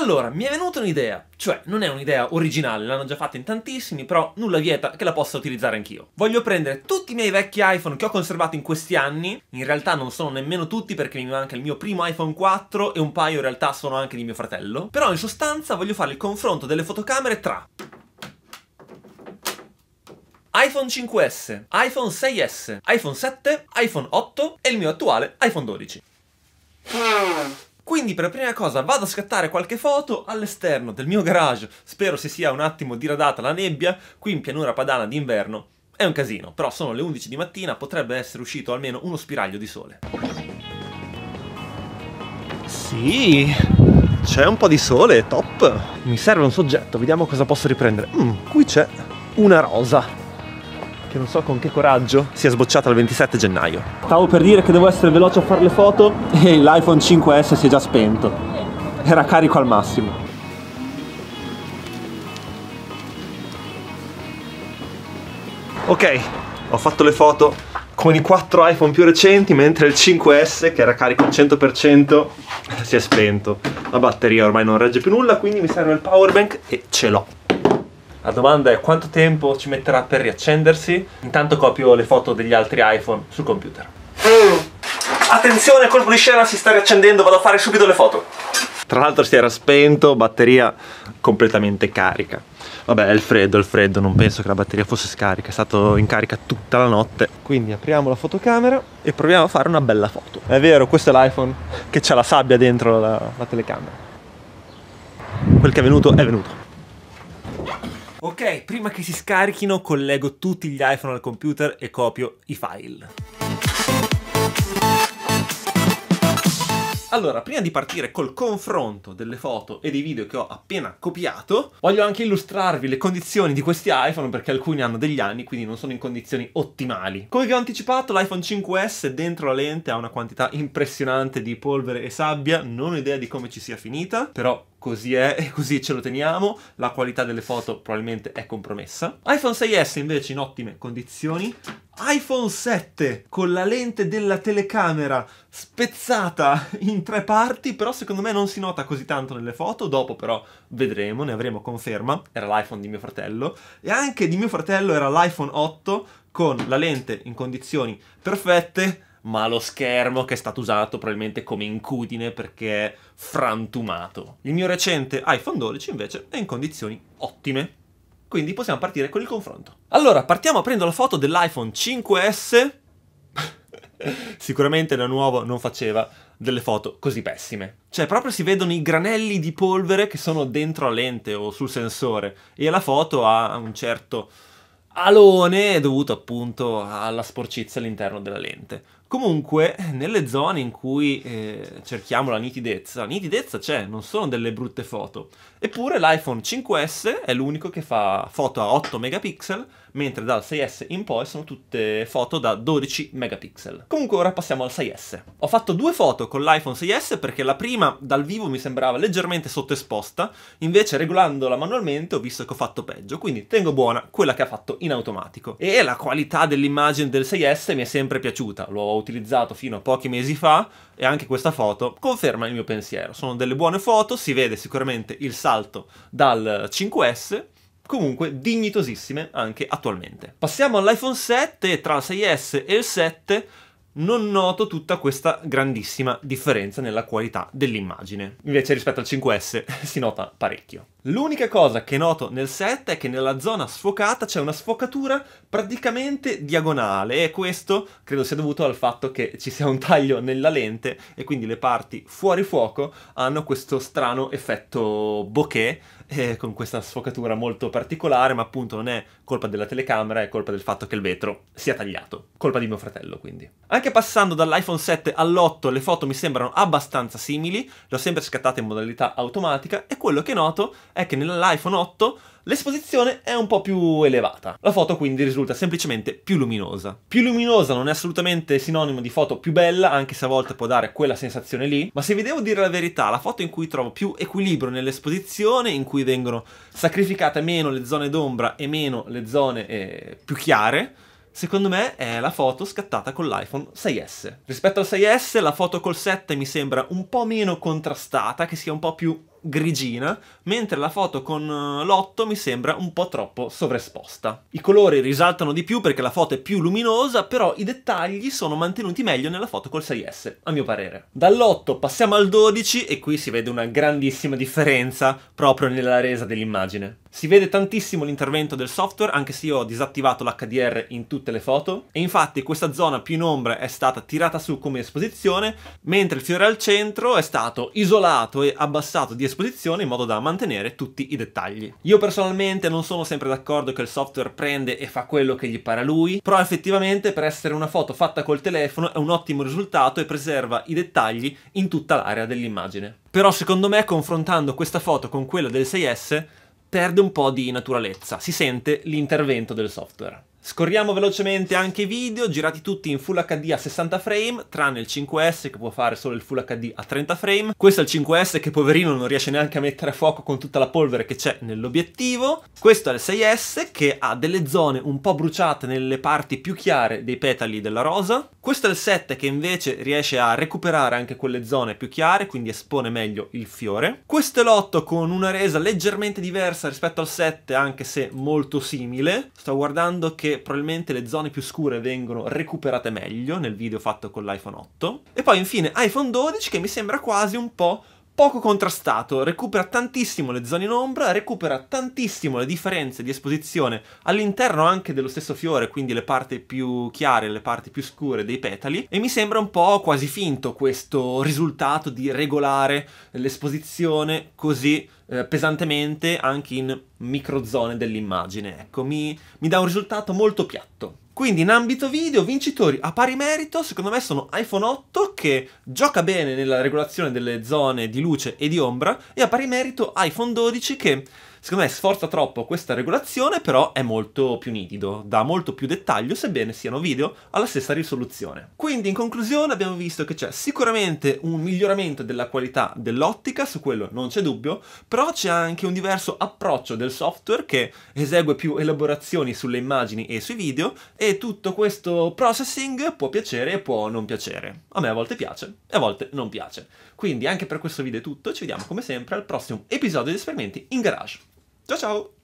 Allora, mi è venuta un'idea, cioè non è un'idea originale, l'hanno già fatta in tantissimi, però nulla vieta che la possa utilizzare anch'io. Voglio prendere tutti i miei vecchi iPhone che ho conservato in questi anni, in realtà non sono nemmeno tutti perché mi manca il mio primo iPhone 4 e un paio in realtà sono anche di mio fratello, però in sostanza voglio fare il confronto delle fotocamere tra iPhone 5S, iPhone 6S, iPhone 7, iPhone 8 e il mio attuale iPhone 12. Quindi per la prima cosa vado a scattare qualche foto all'esterno del mio garage, spero si sia un attimo diradata la nebbia, qui in pianura padana d'inverno è un casino, però sono le 11 di mattina, potrebbe essere uscito almeno uno spiraglio di sole. Sì, c'è un po' di sole, top! Mi serve un soggetto, vediamo cosa posso riprendere. Mm, qui c'è una rosa che non so con che coraggio sia sbocciata il 27 gennaio. Stavo per dire che devo essere veloce a fare le foto e l'iPhone 5S si è già spento. Era carico al massimo. Ok, ho fatto le foto con i quattro iPhone più recenti, mentre il 5S, che era carico al 100%, si è spento. La batteria ormai non regge più nulla, quindi mi serve il power bank e ce l'ho. La domanda è quanto tempo ci metterà per riaccendersi? Intanto copio le foto degli altri iPhone sul computer. Attenzione, colpo di scena, si sta riaccendendo, vado a fare subito le foto. Tra l'altro si era spento, batteria completamente carica. Vabbè, è il freddo, è il freddo, non penso che la batteria fosse scarica, è stato in carica tutta la notte. Quindi apriamo la fotocamera e proviamo a fare una bella foto. È vero, questo è l'iPhone che c'ha la sabbia dentro la, la telecamera. Quel che è venuto è venuto. Ok, prima che si scarichino collego tutti gli iPhone al computer e copio i file. Allora, prima di partire col confronto delle foto e dei video che ho appena copiato, voglio anche illustrarvi le condizioni di questi iPhone perché alcuni hanno degli anni, quindi non sono in condizioni ottimali. Come vi ho anticipato, l'iPhone 5S dentro la lente ha una quantità impressionante di polvere e sabbia, non ho idea di come ci sia finita, però così è e così ce lo teniamo, la qualità delle foto probabilmente è compromessa. iPhone 6S invece in ottime condizioni, iPhone 7 con la lente della telecamera spezzata in tre parti, però secondo me non si nota così tanto nelle foto, dopo però vedremo, ne avremo conferma, era l'iPhone di mio fratello e anche di mio fratello era l'iPhone 8 con la lente in condizioni perfette, ma lo schermo che è stato usato probabilmente come incudine perché è frantumato. Il mio recente iPhone 12 invece è in condizioni ottime, quindi possiamo partire con il confronto. Allora, partiamo aprendo la foto dell'iPhone 5S. Sicuramente da nuovo non faceva delle foto così pessime. Cioè, proprio si vedono i granelli di polvere che sono dentro la lente o sul sensore e la foto ha un certo alone dovuto appunto alla sporcizia all'interno della lente. Comunque, nelle zone in cui eh, cerchiamo la nitidezza, la nitidezza c'è, non sono delle brutte foto. Eppure l'iPhone 5S è l'unico che fa foto a 8 megapixel, mentre dal 6S in poi sono tutte foto da 12 megapixel. Comunque ora passiamo al 6S. Ho fatto due foto con l'iPhone 6S perché la prima dal vivo mi sembrava leggermente sottoesposta, invece regolandola manualmente ho visto che ho fatto peggio, quindi tengo buona quella che ha fatto in automatico. E la qualità dell'immagine del 6S mi è sempre piaciuta, l'ho utilizzato fino a pochi mesi fa e anche questa foto conferma il mio pensiero. Sono delle buone foto, si vede sicuramente il salto dal 5S comunque dignitosissime anche attualmente. Passiamo all'iPhone 7, tra il 6S e il 7 non noto tutta questa grandissima differenza nella qualità dell'immagine. Invece rispetto al 5S si nota parecchio. L'unica cosa che noto nel 7 è che nella zona sfocata c'è una sfocatura praticamente diagonale e questo credo sia dovuto al fatto che ci sia un taglio nella lente e quindi le parti fuori fuoco hanno questo strano effetto bokeh eh, con questa sfocatura molto particolare ma appunto non è colpa della telecamera, è colpa del fatto che il vetro sia tagliato. Colpa di mio fratello quindi. Anche anche passando dall'iPhone 7 all'8 le foto mi sembrano abbastanza simili, le ho sempre scattate in modalità automatica e quello che noto è che nell'iPhone 8 l'esposizione è un po' più elevata. La foto quindi risulta semplicemente più luminosa. Più luminosa non è assolutamente sinonimo di foto più bella, anche se a volte può dare quella sensazione lì, ma se vi devo dire la verità, la foto in cui trovo più equilibrio nell'esposizione, in cui vengono sacrificate meno le zone d'ombra e meno le zone eh, più chiare, secondo me è la foto scattata con l'iPhone 6S. Rispetto al 6S la foto col 7 mi sembra un po' meno contrastata, che sia un po' più grigina, mentre la foto con eh, l'8 mi sembra un po' troppo sovraesposta. I colori risaltano di più perché la foto è più luminosa, però i dettagli sono mantenuti meglio nella foto col 6S, a mio parere. Dall'8 passiamo al 12 e qui si vede una grandissima differenza proprio nella resa dell'immagine. Si vede tantissimo l'intervento del software, anche se io ho disattivato l'HDR in tutte le foto, e infatti questa zona più in ombra è stata tirata su come esposizione, mentre il fiore al centro è stato isolato e abbassato di esposizione in modo da mantenere tutti i dettagli. Io personalmente non sono sempre d'accordo che il software prende e fa quello che gli pare a lui, però effettivamente per essere una foto fatta col telefono è un ottimo risultato e preserva i dettagli in tutta l'area dell'immagine. Però secondo me confrontando questa foto con quella del 6S perde un po' di naturalezza, si sente l'intervento del software. Scorriamo velocemente anche i video, girati tutti in Full HD a 60 frame, tranne il 5S che può fare solo il Full HD a 30 frame. Questo è il 5S che poverino non riesce neanche a mettere a fuoco con tutta la polvere che c'è nell'obiettivo. Questo è il 6S che ha delle zone un po' bruciate nelle parti più chiare dei petali della rosa. Questo è il 7 che invece riesce a recuperare anche quelle zone più chiare, quindi espone meglio il fiore. Questo è l'8 con una resa leggermente diversa rispetto al 7, anche se molto simile. Sto guardando che perché probabilmente le zone più scure vengono recuperate meglio nel video fatto con l'iPhone 8. E poi infine iPhone 12 che mi sembra quasi un po' poco contrastato, recupera tantissimo le zone in ombra, recupera tantissimo le differenze di esposizione all'interno anche dello stesso fiore, quindi le parti più chiare, le parti più scure dei petali, e mi sembra un po' quasi finto questo risultato di regolare l'esposizione così eh, pesantemente anche in microzone dell'immagine. Ecco, mi, mi dà un risultato molto piatto. Quindi in ambito video, vincitori a pari merito, secondo me sono iPhone 8 che gioca bene nella regolazione delle zone di luce e di ombra e a pari merito iPhone 12 che Secondo me sforza troppo questa regolazione, però è molto più nitido, dà molto più dettaglio, sebbene siano video alla stessa risoluzione. Quindi in conclusione abbiamo visto che c'è sicuramente un miglioramento della qualità dell'ottica, su quello non c'è dubbio, però c'è anche un diverso approccio del software che esegue più elaborazioni sulle immagini e sui video e tutto questo processing può piacere e può non piacere. A me a volte piace e a volte non piace. Quindi anche per questo video è tutto, ci vediamo come sempre al prossimo episodio di Esperimenti in Garage. Ciao, ciao.